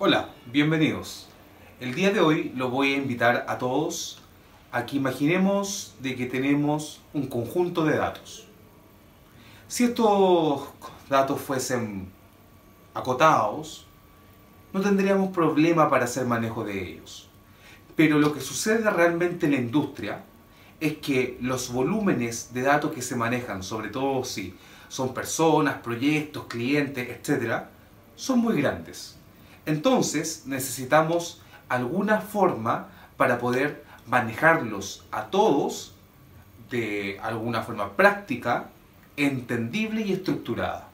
Hola, bienvenidos. El día de hoy los voy a invitar a todos a que imaginemos de que tenemos un conjunto de datos. Si estos datos fuesen acotados, no tendríamos problema para hacer manejo de ellos. Pero lo que sucede realmente en la industria es que los volúmenes de datos que se manejan, sobre todo si son personas, proyectos, clientes, etc., son muy grandes entonces necesitamos alguna forma para poder manejarlos a todos de alguna forma práctica, entendible y estructurada.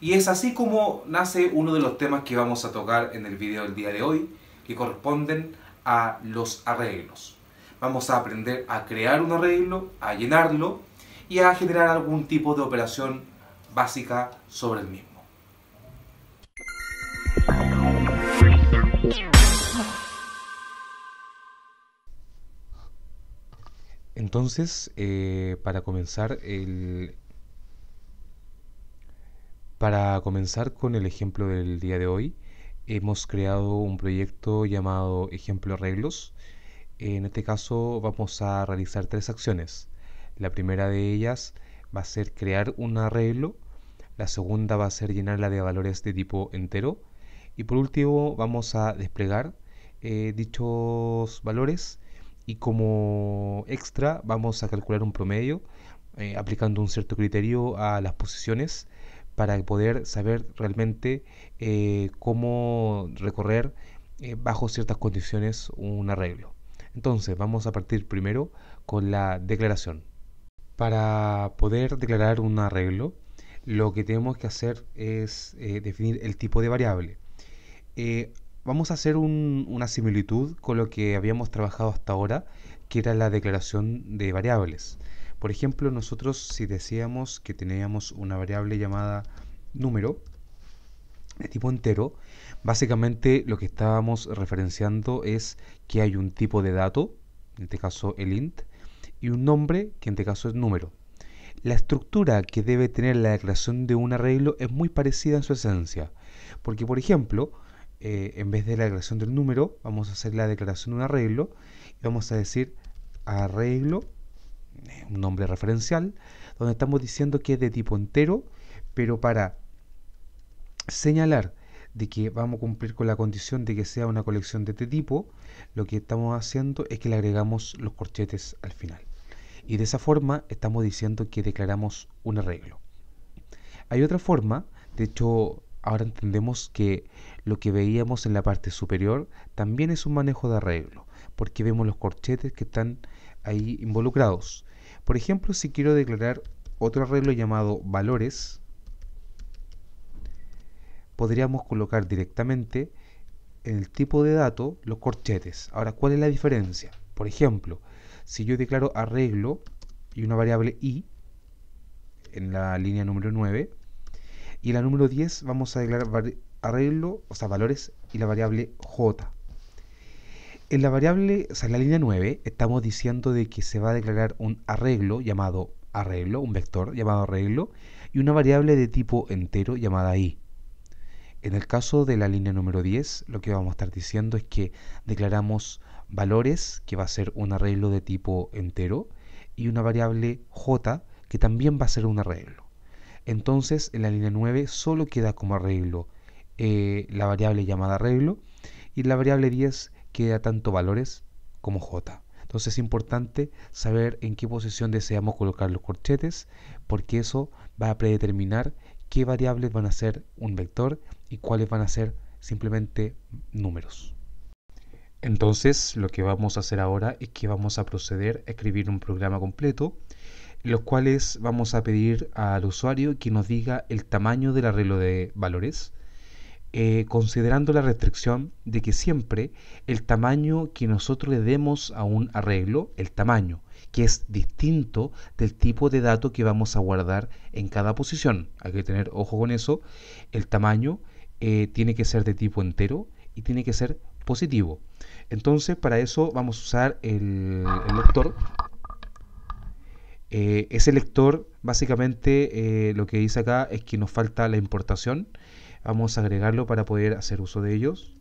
Y es así como nace uno de los temas que vamos a tocar en el video del día de hoy, que corresponden a los arreglos. Vamos a aprender a crear un arreglo, a llenarlo y a generar algún tipo de operación básica sobre el mismo. Entonces, eh, para comenzar el, Para comenzar con el ejemplo del día de hoy, hemos creado un proyecto llamado Ejemplo Arreglos. En este caso vamos a realizar tres acciones. La primera de ellas va a ser crear un arreglo, la segunda va a ser llenarla de valores de tipo entero y por último vamos a desplegar eh, dichos valores y como extra vamos a calcular un promedio eh, aplicando un cierto criterio a las posiciones para poder saber realmente eh, cómo recorrer eh, bajo ciertas condiciones un arreglo. Entonces vamos a partir primero con la declaración. Para poder declarar un arreglo, lo que tenemos que hacer es definir el tipo de variable vamos a hacer una similitud con lo que habíamos trabajado hasta ahora, que era la declaración de variables. Por ejemplo, nosotros si decíamos que teníamos una variable llamada número de tipo entero, básicamente lo que estábamos referenciando es que hay un tipo de dato, en este caso el int, y un nombre, que en este caso es número. La estructura que debe tener la declaración de un arreglo es muy parecida en su esencia, porque por ejemplo, eh, en vez de la declaración del número, vamos a hacer la declaración de un arreglo y vamos a decir arreglo, eh, un nombre referencial, donde estamos diciendo que es de tipo entero, pero para señalar de que vamos a cumplir con la condición de que sea una colección de este tipo, lo que estamos haciendo es que le agregamos los corchetes al final. Y de esa forma estamos diciendo que declaramos un arreglo. Hay otra forma, de hecho Ahora entendemos que lo que veíamos en la parte superior también es un manejo de arreglo, porque vemos los corchetes que están ahí involucrados. Por ejemplo, si quiero declarar otro arreglo llamado valores, podríamos colocar directamente en el tipo de dato los corchetes. Ahora, ¿cuál es la diferencia? Por ejemplo, si yo declaro arreglo y una variable i en la línea número 9, y la número 10 vamos a declarar arreglo, o sea, valores y la variable j. En la variable, o sea, la línea 9 estamos diciendo de que se va a declarar un arreglo llamado arreglo, un vector llamado arreglo, y una variable de tipo entero llamada i. En el caso de la línea número 10, lo que vamos a estar diciendo es que declaramos valores, que va a ser un arreglo de tipo entero, y una variable j, que también va a ser un arreglo. Entonces en la línea 9 solo queda como arreglo eh, la variable llamada arreglo y la variable 10 queda tanto valores como j. Entonces es importante saber en qué posición deseamos colocar los corchetes porque eso va a predeterminar qué variables van a ser un vector y cuáles van a ser simplemente números. Entonces lo que vamos a hacer ahora es que vamos a proceder a escribir un programa completo los cuales vamos a pedir al usuario que nos diga el tamaño del arreglo de valores, eh, considerando la restricción de que siempre el tamaño que nosotros le demos a un arreglo, el tamaño, que es distinto del tipo de dato que vamos a guardar en cada posición. Hay que tener ojo con eso. El tamaño eh, tiene que ser de tipo entero y tiene que ser positivo. Entonces, para eso vamos a usar el, el lector eh, ese lector, básicamente, eh, lo que dice acá es que nos falta la importación. Vamos a agregarlo para poder hacer uso de ellos.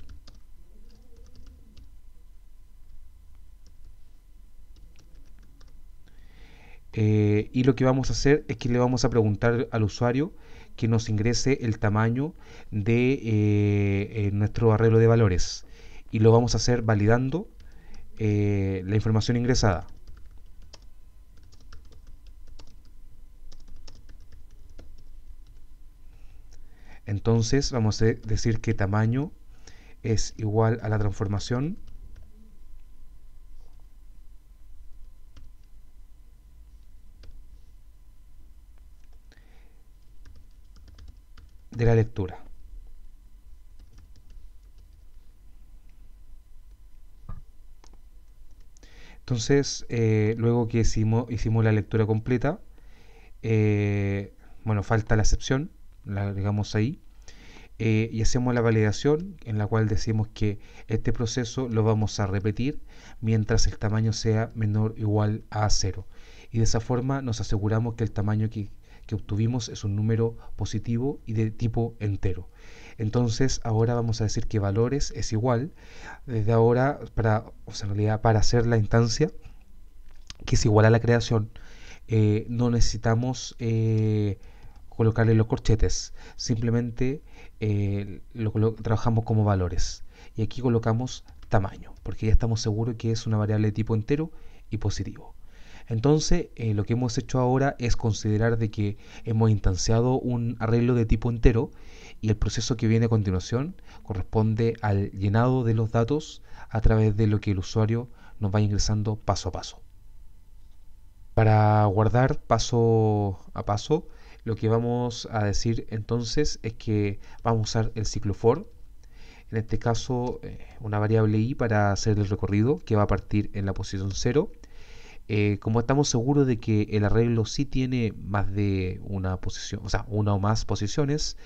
Eh, y lo que vamos a hacer es que le vamos a preguntar al usuario que nos ingrese el tamaño de nuestro arreglo de valores y lo vamos a hacer validando la información ingresada Entonces vamos a decir que tamaño es igual a la transformación de la lectura. Entonces, eh, luego que hicimos, la lectura completa, eh, bueno, falta la excepción, la agregamos ahí, eh, y hacemos la validación en la cual decimos que este proceso lo vamos a repetir mientras el tamaño sea menor o igual a cero Y de esa forma nos aseguramos que el tamaño que, obtuvimos es un número positivo y de tipo entero. Entonces ahora vamos a decir que valores es igual, desde ahora, para, en realidad para hacer la instancia, que es igual a la creación, eh, no necesitamos eh, colocarle los corchetes, simplemente eh, lo, trabajamos como valores. Y aquí colocamos tamaño, porque ya estamos seguros que es una variable de tipo entero y positivo. Entonces, eh, lo que hemos hecho ahora es considerar de que hemos instanciado un arreglo de tipo entero y el proceso que viene a continuación corresponde al llenado de los datos a través de lo que el usuario nos va ingresando paso a paso. Para guardar paso a paso, lo que vamos a decir entonces es que vamos a usar el ciclo for, en este caso eh, una variable i para hacer el recorrido que va a partir en la posición 0. Eh, como estamos seguros de que el arreglo sí tiene más de una posición, o sea, una o más posiciones,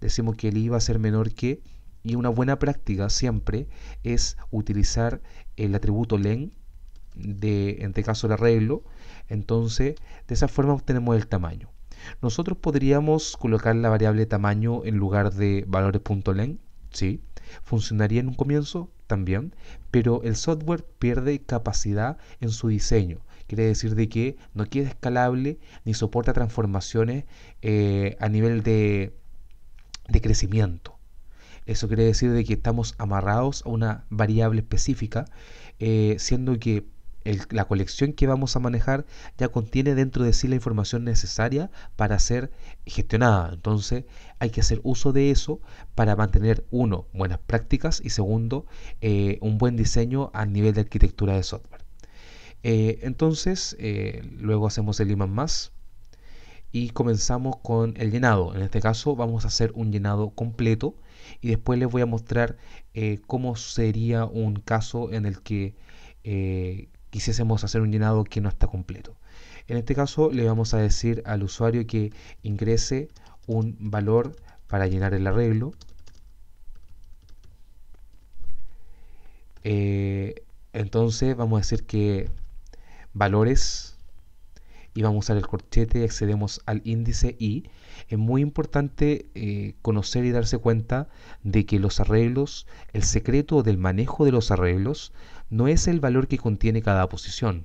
decimos que el i va a ser menor que, y una buena práctica siempre es utilizar el atributo len de, en este caso, el arreglo, entonces de esa forma obtenemos el tamaño. Nosotros podríamos colocar la variable tamaño en lugar de valores.len, sí. Funcionaría en un comienzo también, pero el software pierde capacidad en su diseño. Quiere decir de que no queda escalable ni soporta transformaciones eh, a nivel de, crecimiento. Eso quiere decir de que estamos amarrados a una variable específica, eh, siendo que la colección que vamos a manejar ya contiene dentro de sí la información necesaria para ser gestionada. Entonces hay que hacer uso de eso para mantener, uno, buenas prácticas y segundo, eh, un buen diseño a nivel de arquitectura de software. Eh, entonces, eh, luego hacemos el imán más y comenzamos con el llenado. En este caso vamos a hacer un llenado completo y después les voy a mostrar cómo sería un caso en el que quisiésemos hacer un llenado que no está completo. En este caso le vamos a decir al usuario que ingrese un valor para llenar el arreglo. Eh, entonces vamos a decir que valores y vamos a usar el corchete, accedemos al índice y es muy importante eh, conocer y darse cuenta de que los arreglos, el secreto del manejo de los arreglos no es el valor que contiene cada posición,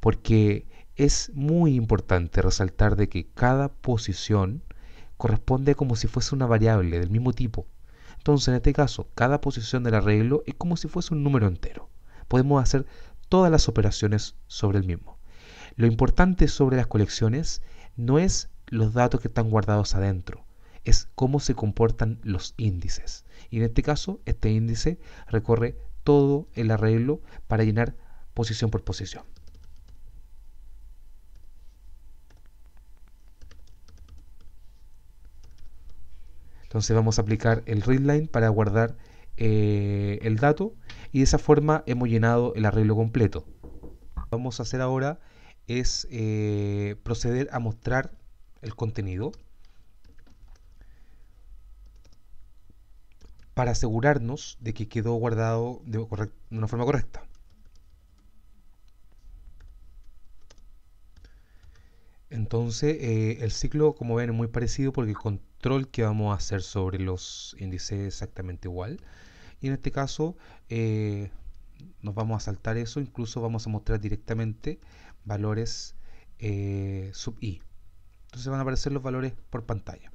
porque es muy importante resaltar de que cada posición corresponde como si fuese una variable del mismo tipo. Entonces, en este caso, cada posición del arreglo es como si fuese un número entero. Podemos hacer todas las operaciones sobre el mismo. Lo importante sobre las colecciones no es los datos que están guardados adentro, es cómo se comportan los índices. Y en este caso, este índice recorre todo el arreglo para llenar posición por posición. Entonces vamos a aplicar el readline para guardar eh, el dato y de esa forma hemos llenado el arreglo completo. Lo que vamos a hacer ahora es eh, proceder a mostrar el contenido. para asegurarnos de que quedó guardado de, una forma correcta. Entonces, eh, el ciclo, como ven, es muy parecido porque el control que vamos a hacer sobre los índices es exactamente igual. Y en este caso, eh, nos vamos a saltar eso, incluso vamos a mostrar directamente valores eh, sub i. Entonces van a aparecer los valores por pantalla.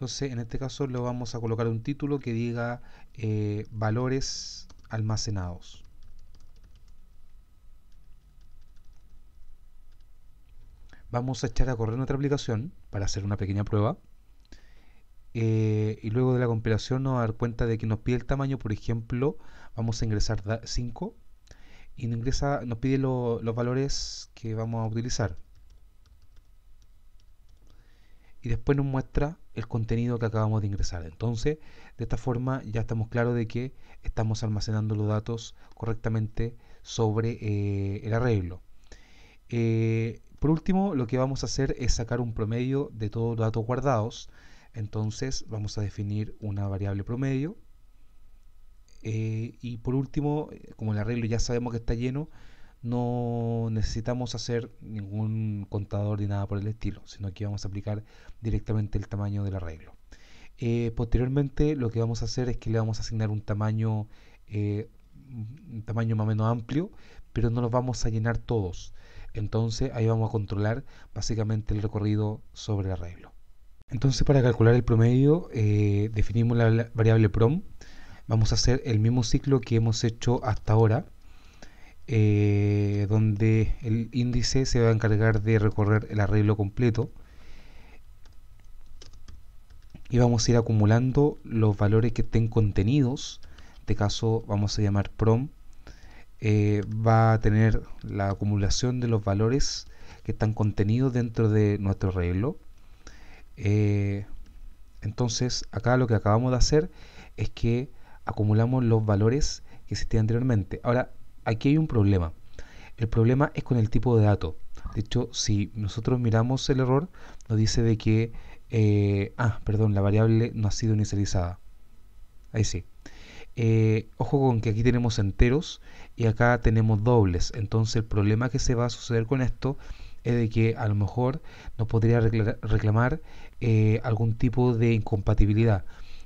Entonces, en este caso le vamos a colocar un título que diga eh, valores almacenados. Vamos a echar a correr nuestra aplicación para hacer una pequeña prueba. Eh, y luego de la compilación nos va a dar cuenta de que nos pide el tamaño, por ejemplo, vamos a ingresar 5 y nos, pide los valores que vamos a utilizar. Y después nos muestra el contenido que acabamos de ingresar. Entonces, de esta forma ya estamos claros de que estamos almacenando los datos correctamente sobre eh, el arreglo. Eh, por último, lo que vamos a hacer es sacar un promedio de todos los datos guardados. Entonces, vamos a definir una variable promedio. Eh, y por último, como el arreglo ya sabemos que está lleno, no necesitamos hacer ningún contador ni nada por el estilo, sino que vamos a aplicar directamente el tamaño del arreglo. Eh, posteriormente lo que vamos a hacer es que le vamos a asignar un tamaño, eh, un tamaño más o menos amplio, pero no los vamos a llenar todos. Entonces ahí vamos a controlar básicamente el recorrido sobre el arreglo. Entonces para calcular el promedio eh, definimos la variable prom. Vamos a hacer el mismo ciclo que hemos hecho hasta ahora eh, donde el índice se va a encargar de recorrer el arreglo completo y vamos a ir acumulando los valores que estén contenidos de caso vamos a llamar prom eh, va a tener la acumulación de los valores que están contenidos dentro de nuestro arreglo eh, entonces acá lo que acabamos de hacer es que acumulamos los valores que existían anteriormente ahora aquí hay un problema. El problema es con el tipo de dato. De hecho, si nosotros miramos el error, nos dice de que... Eh, ah, perdón, la variable no ha sido inicializada. Ahí sí. Eh, ojo con que aquí tenemos enteros y acá tenemos dobles. Entonces el problema que se va a suceder con esto es de que a lo mejor nos podría reclamar eh, algún tipo de incompatibilidad.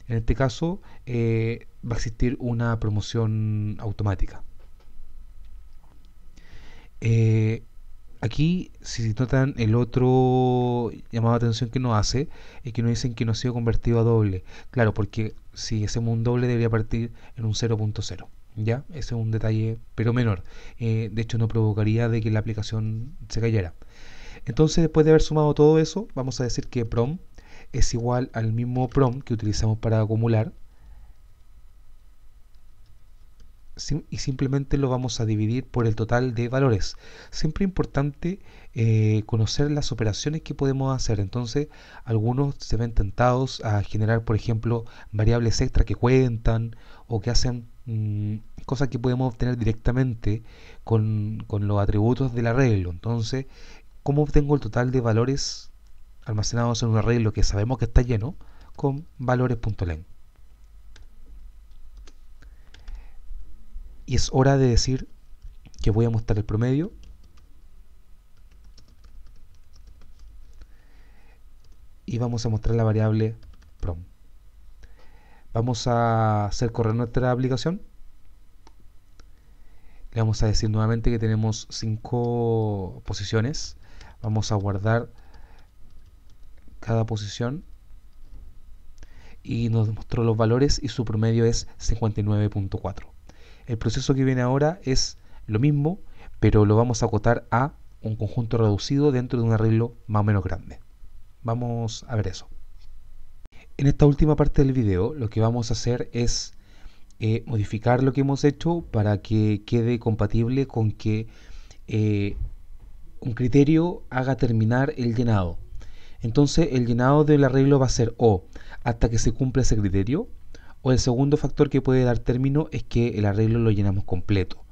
En este caso va a existir una promoción automática. Eh, aquí, si notan, el otro llamado de atención que nos hace es que nos dicen que no ha sido convertido a doble. Claro, porque si hacemos un doble debería partir en un 0.0. ¿Ya? Ese es un detalle, pero menor. Eh, de hecho, no provocaría de que la aplicación se cayera. Entonces, después de haber sumado todo eso, vamos a decir que prom es igual al mismo prom que utilizamos para acumular, y simplemente lo vamos a dividir por el total de valores. Siempre importante eh, conocer las operaciones que podemos hacer. Entonces, algunos se ven tentados a generar, por ejemplo, variables extra que cuentan o que hacen mm, cosas que podemos obtener directamente con, con los atributos del arreglo. Entonces, ¿cómo obtengo el total de valores almacenados en un arreglo que sabemos que está lleno? Con valores.length? Y es hora de decir que voy a mostrar el promedio. Y vamos a mostrar la variable prom. Vamos a hacer correr nuestra aplicación. Le vamos a decir nuevamente que tenemos 5 posiciones. Vamos a guardar cada posición y nos mostró los valores y su promedio es 59.4. El proceso que viene ahora es lo mismo, pero lo vamos a acotar a un conjunto reducido dentro de un arreglo más o menos grande. Vamos a ver eso. En esta última parte del video lo que vamos a hacer es eh, modificar lo que hemos hecho para que quede compatible con que eh, un criterio haga terminar el llenado. Entonces el llenado del arreglo va a ser O hasta que se cumpla ese criterio o el segundo factor que puede dar término es que el arreglo lo llenamos completo.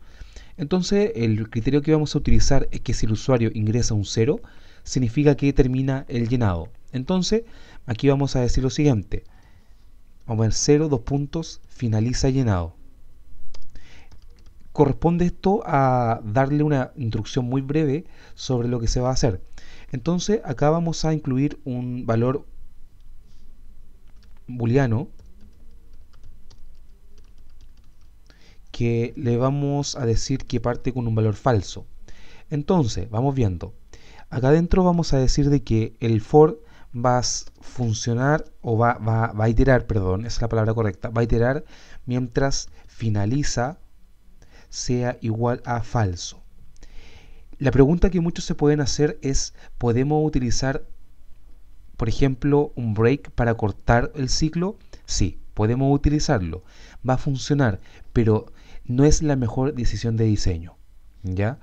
Entonces, el criterio que vamos a utilizar es que si el usuario ingresa un 0, significa que termina el llenado. Entonces, aquí vamos a decir lo siguiente. Vamos a ver 0, 2 puntos, finaliza llenado. Corresponde esto a darle una instrucción muy breve sobre lo que se va a hacer. Entonces, acá vamos a incluir un valor booleano que le vamos a decir que parte con un valor falso. Entonces, vamos viendo. Acá adentro vamos a decir de que el for va a funcionar o va, a iterar, perdón, es la palabra correcta, va a iterar mientras finaliza sea igual a falso. La pregunta que muchos se pueden hacer es, ¿podemos utilizar, por ejemplo, un break para cortar el ciclo? Sí, podemos utilizarlo. Va a funcionar, pero no es la mejor decisión de diseño. ¿ya?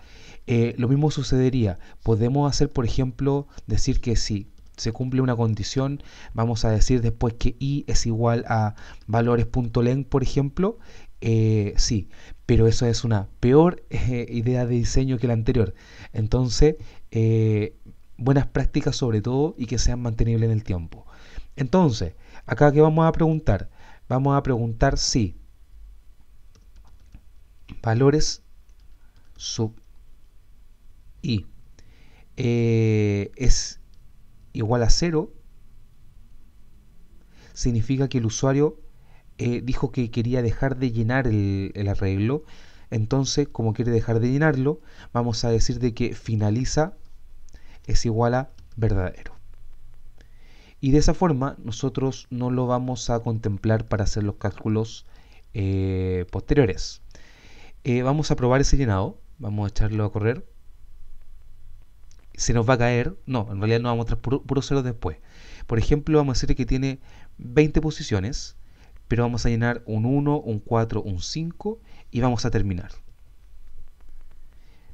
Eh, lo mismo sucedería. Podemos hacer, por ejemplo, decir que sí, se cumple una condición, vamos a decir después que i es igual a valores.len, por ejemplo, eh, sí, pero eso es una peor eh, idea de diseño que la anterior. Entonces, buenas prácticas sobre todo y que sean mantenibles en el tiempo. Entonces, acá que vamos a preguntar, vamos a preguntar si valores sub i eh, es igual a cero, significa que el usuario eh, dijo que quería dejar de llenar el, arreglo. Entonces, como quiere dejar de llenarlo, vamos a decir de que finaliza es igual a verdadero. Y de esa forma nosotros no lo vamos a contemplar para hacer los cálculos eh, posteriores. Eh, vamos a probar ese llenado, vamos a echarlo a correr. Se nos va a caer, no, en realidad no vamos a mostrar puros ceros después. Por ejemplo, vamos a decir que tiene 20 posiciones, pero vamos a llenar un 1, un 4, un 5 y vamos a terminar.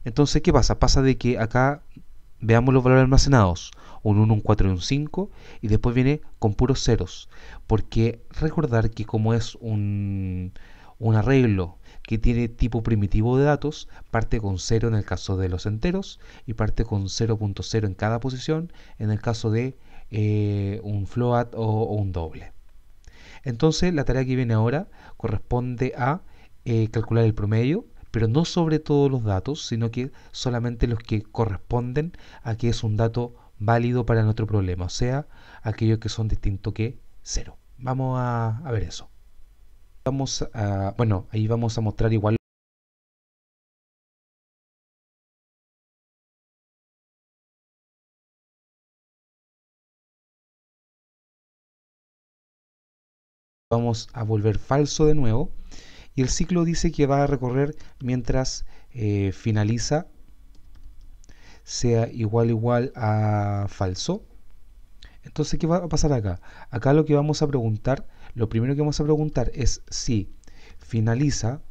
Entonces, ¿qué pasa? Pasa de que acá veamos los valores almacenados, un 1, un 4 y un 5, y después viene con puros ceros, porque recordar que como es un, un arreglo que tiene tipo primitivo de datos, parte con 0 en el caso de los enteros y parte con 0.0 en cada posición en el caso de eh, un float o, un doble. Entonces la tarea que viene ahora corresponde a eh, calcular el promedio, pero no sobre todos los datos, sino que solamente los que corresponden a que es un dato válido para nuestro problema, o sea, aquellos que son distintos que 0. Vamos a ver eso vamos a, bueno, ahí vamos a mostrar igual vamos a volver falso de nuevo y el ciclo dice que va a recorrer mientras eh, finaliza sea igual igual a falso entonces qué va a pasar acá acá lo que vamos a preguntar lo primero que vamos a preguntar es si finaliza,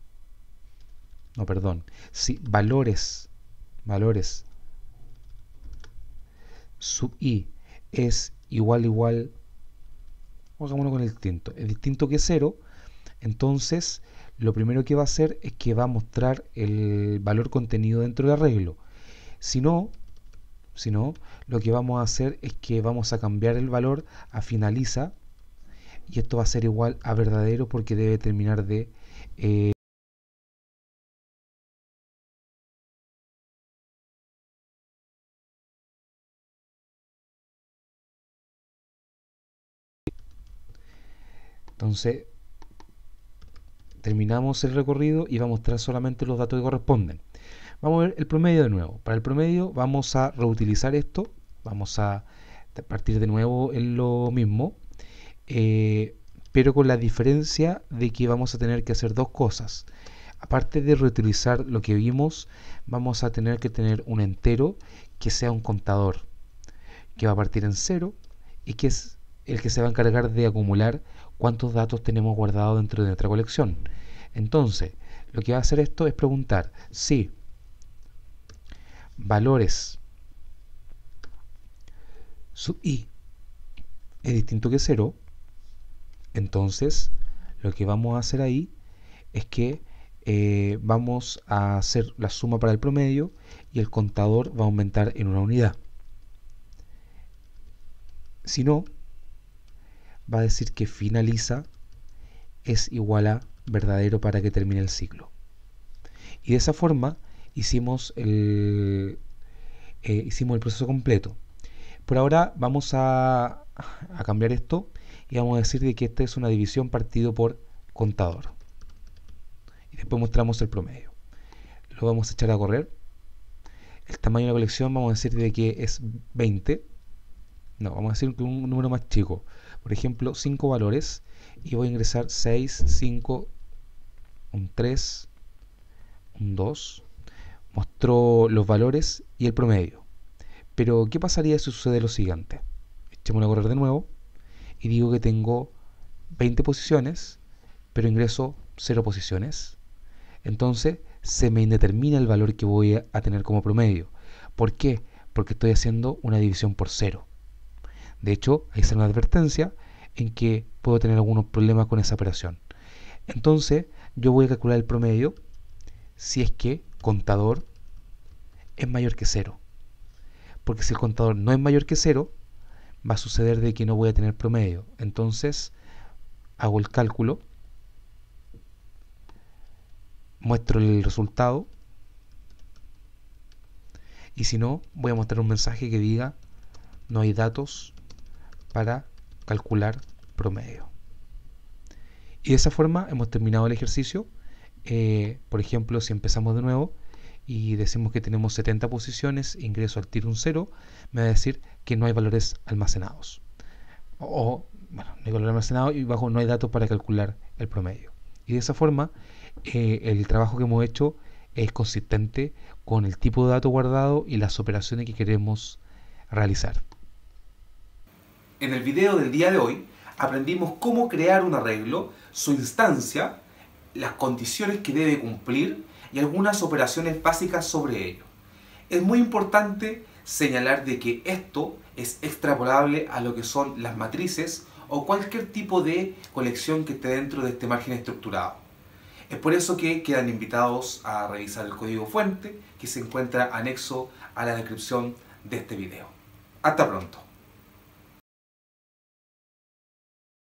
no, perdón, si valores, valores sub i es igual igual, hagámoslo con el distinto, es distinto que cero, entonces lo primero que va a hacer es que va a mostrar el valor contenido dentro del arreglo. Si no, si no, lo que vamos a hacer es que vamos a cambiar el valor a finaliza y esto va a ser igual a verdadero porque debe terminar de eh, entonces terminamos el recorrido y va a mostrar solamente los datos que corresponden vamos a ver el promedio de nuevo para el promedio vamos a reutilizar esto vamos a partir de nuevo en lo mismo eh, pero con la diferencia de que vamos a tener que hacer dos cosas. Aparte de reutilizar lo que vimos, vamos a tener que tener un entero que sea un contador, que va a partir en cero y que es el que se va a encargar de acumular cuántos datos tenemos guardados dentro de nuestra colección. Entonces, lo que va a hacer esto es preguntar si valores sub i es distinto que cero entonces, lo que vamos a hacer ahí es que eh, vamos a hacer la suma para el promedio y el contador va a aumentar en una unidad. Si no, va a decir que finaliza es igual a verdadero para que termine el ciclo. Y de esa forma hicimos el, eh, hicimos el proceso completo. Por ahora vamos a, a cambiar esto y vamos a decir de que esta es una división partido por contador. Y después mostramos el promedio. Lo vamos a echar a correr. El tamaño de la colección vamos a decir de que es 20. No, vamos a decir un número más chico. Por ejemplo, 5 valores y voy a ingresar 6, 5, un 3, un 2. Mostró los valores y el promedio. Pero, ¿qué pasaría si sucede lo siguiente? Echemos a correr de nuevo y digo que tengo 20 posiciones, pero ingreso 0 posiciones, entonces se me indetermina el valor que voy a tener como promedio. ¿Por qué? Porque estoy haciendo una división por cero. De hecho, hay una advertencia en que puedo tener algunos problemas con esa operación. Entonces, yo voy a calcular el promedio si es que contador es mayor que cero. Porque si el contador no es mayor que cero, va a suceder de que no voy a tener promedio. Entonces, hago el cálculo, muestro el resultado y si no, voy a mostrar un mensaje que diga no hay datos para calcular promedio. Y de esa forma hemos terminado el ejercicio. Eh, por ejemplo, si empezamos de nuevo, y decimos que tenemos 70 posiciones, ingreso al tiro un 0, me va a decir que no hay valores almacenados. O, bueno, no hay valor almacenado y bajo no hay datos para calcular el promedio. Y de esa forma, eh, el trabajo que hemos hecho es consistente con el tipo de dato guardado y las operaciones que queremos realizar. En el video del día de hoy aprendimos cómo crear un arreglo, su instancia, las condiciones que debe cumplir y algunas operaciones básicas sobre ello. Es muy importante señalar de que esto es extrapolable a lo que son las matrices o cualquier tipo de colección que esté dentro de este margen estructurado. Es por eso que quedan invitados a revisar el código fuente que se encuentra anexo a la descripción de este video. Hasta pronto.